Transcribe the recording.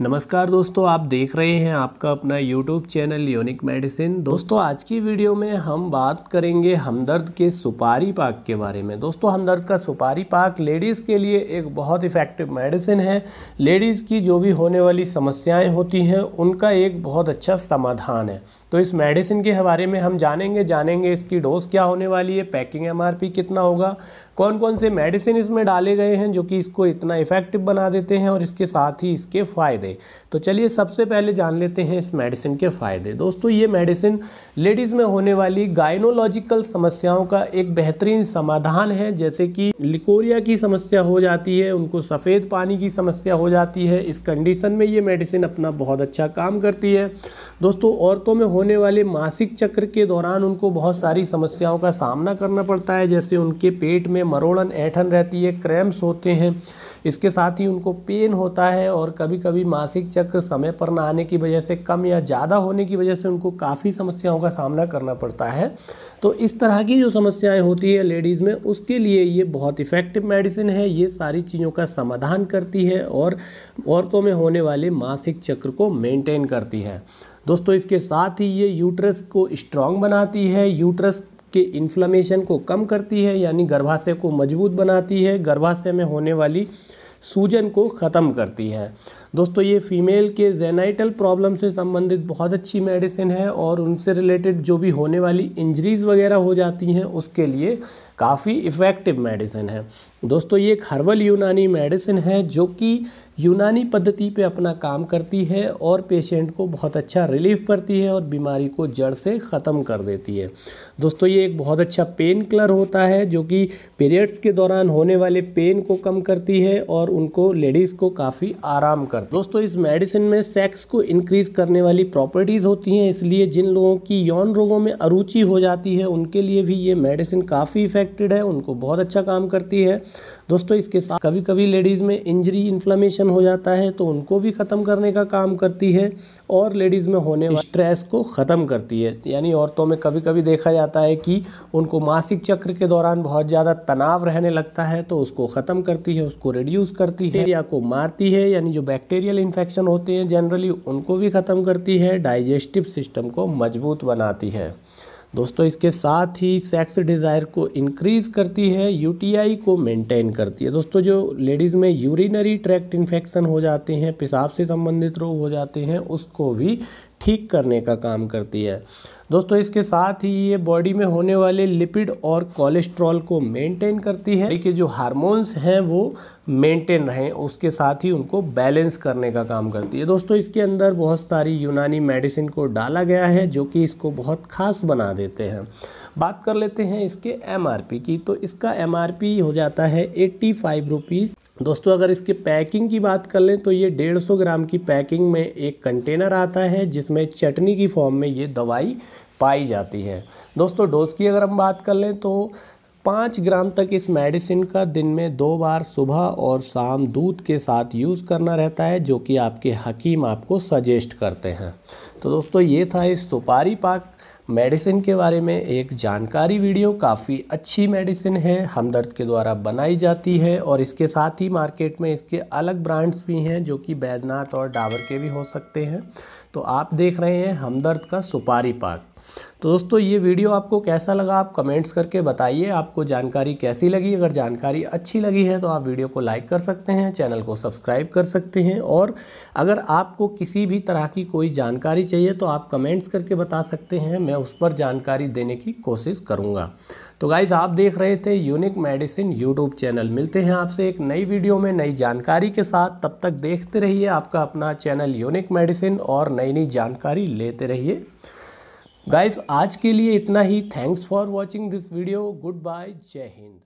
नमस्कार दोस्तों आप देख रहे हैं आपका अपना यूट्यूब चैनल यूनिक मेडिसिन दोस्तों आज की वीडियो में हम बात करेंगे हमदर्द के सुपारी पाक के बारे में दोस्तों हमदर्द का सुपारी पाक लेडीज़ के लिए एक बहुत इफ़ेक्टिव मेडिसिन है लेडीज़ की जो भी होने वाली समस्याएं होती हैं उनका एक बहुत अच्छा समाधान है तो इस मेडिसिन के बारे में हम जानेंगे जानेंगे इसकी डोज क्या होने वाली है पैकिंग एमआरपी कितना होगा कौन कौन से मेडिसिन इसमें डाले गए हैं जो कि इसको इतना इफेक्टिव बना देते हैं और इसके साथ ही इसके फ़ायदे तो चलिए सबसे पहले जान लेते हैं इस मेडिसिन के फ़ायदे दोस्तों ये मेडिसिन लेडीज़ में होने वाली गायनोलॉजिकल समस्याओं का एक बेहतरीन समाधान है जैसे कि लिकोरिया की समस्या हो जाती है उनको सफ़ेद पानी की समस्या हो जाती है इस कंडीशन में ये मेडिसिन अपना बहुत अच्छा काम करती है दोस्तों औरतों में होने वाले मासिक चक्र के दौरान उनको बहुत सारी समस्याओं का सामना करना पड़ता है जैसे उनके पेट में मरोड़न ऐठन रहती है क्रैम्प्स होते हैं इसके साथ ही उनको पेन होता है और कभी कभी मासिक चक्र समय पर ना आने की वजह से कम या ज़्यादा होने की वजह से उनको काफ़ी समस्याओं का सामना करना पड़ता है तो इस तरह की जो समस्याएं होती है लेडीज़ में उसके लिए ये बहुत इफ़ेक्टिव मेडिसिन है ये सारी चीज़ों का समाधान करती है और औरतों में होने वाले मासिक चक्र को मेनटेन करती है दोस्तों इसके साथ ही ये यूट्रस को स्ट्रांग बनाती है यूट्रस के इन्फ्लामेशन को कम करती है यानी गर्भाशय को मजबूत बनाती है गर्भाशय में होने वाली सूजन को ख़त्म करती है दोस्तों ये फीमेल के जेनाइटल प्रॉब्लम से संबंधित बहुत अच्छी मेडिसिन है और उनसे रिलेटेड जो भी होने वाली इंजरीज वगैरह हो जाती हैं उसके लिए काफ़ी इफ़ेक्टिव मेडिसिन है दोस्तों ये एक हर्बल यूनानी मेडिसिन है जो कि यूनानी पद्धति पे अपना काम करती है और पेशेंट को बहुत अच्छा रिलीफ करती है और बीमारी को जड़ से ख़त्म कर देती है दोस्तों ये एक बहुत अच्छा पेन किलर होता है जो कि पीरियड्स के दौरान होने वाले पेन को कम करती है और उनको लेडीज़ को काफ़ी आराम कर दोस्तों इस मेडिसिन में सेक्स को इंक्रीज करने वाली प्रॉपर्टीज़ होती हैं इसलिए जिन लोगों की यौन रोगों में अरुचि हो जाती है उनके लिए भी ये मेडिसिन काफ़ी इफेक्टेड है उनको बहुत अच्छा काम करती है दोस्तों इसके साथ कभी कभी लेडीज़ में इंजरी इन्फ्लामेशन हो जाता है तो उनको भी ख़त्म करने का काम करती है और लेडीज़ में होने वाले स्ट्रेस को ख़त्म करती है यानी औरतों में कभी कभी देखा जाता है कि उनको मासिक चक्र के दौरान बहुत ज़्यादा तनाव रहने लगता है तो उसको ख़त्म करती है उसको रिड्यूस करती है या को मारती है यानी जो बैक्टीरियल इन्फेक्शन होते हैं जनरली उनको भी ख़त्म करती है डाइजेस्टिव सिस्टम को मजबूत बनाती है दोस्तों इसके साथ ही सेक्स डिज़ायर को इंक्रीज़ करती है यूटीआई को मेंटेन करती है दोस्तों जो लेडीज़ में यूरिनरी ट्रैक्ट इन्फेक्शन हो जाते हैं पेशाब से संबंधित रोग हो जाते हैं उसको भी ठीक करने का काम करती है दोस्तों इसके साथ ही ये बॉडी में होने वाले लिपिड और कोलेस्ट्रॉल को मेंटेन करती है कि जो हार्मोन्स हैं वो मेंटेन रहें उसके साथ ही उनको बैलेंस करने का काम करती है दोस्तों इसके अंदर बहुत सारी यूनानी मेडिसिन को डाला गया है जो कि इसको बहुत ख़ास बना देते हैं बात कर लेते हैं इसके एम की तो इसका एम हो जाता है एट्टी फाइव रुपीज़ दोस्तों अगर इसके पैकिंग की बात कर लें तो ये डेढ़ सौ ग्राम की पैकिंग में एक कंटेनर आता है जिसमें इसमें चटनी की फॉर्म में ये दवाई पाई जाती है दोस्तों डोज की अगर हम बात कर लें तो पाँच ग्राम तक इस मेडिसिन का दिन में दो बार सुबह और शाम दूध के साथ यूज़ करना रहता है जो कि आपके हकीम आपको सजेस्ट करते हैं तो दोस्तों ये था इस सुपारी पाक मेडिसिन के बारे में एक जानकारी वीडियो काफ़ी अच्छी मेडिसिन है हमदर्द के द्वारा बनाई जाती है और इसके साथ ही मार्केट में इसके अलग ब्रांड्स भी हैं जो कि बैजनाथ और डाबर के भी हो सकते हैं तो आप देख रहे हैं हमदर्द का सुपारी पाक तो दोस्तों ये वीडियो आपको कैसा लगा आप कमेंट्स करके बताइए आपको जानकारी कैसी लगी अगर जानकारी अच्छी लगी है तो आप वीडियो को लाइक कर सकते हैं चैनल को सब्सक्राइब कर सकते हैं और अगर आपको किसी भी तरह की कोई जानकारी चाहिए तो आप कमेंट्स करके बता सकते हैं मैं उस पर जानकारी देने की कोशिश करूँगा तो गाइज आप देख रहे थे यूनिक मेडिसिन यूट्यूब चैनल मिलते हैं आपसे एक नई वीडियो में नई जानकारी के साथ तब तक देखते रहिए आपका अपना चैनल यूनिक मेडिसिन और नई नई जानकारी लेते रहिए गाइस आज के लिए इतना ही thanks for watching this video good bye जय हिंद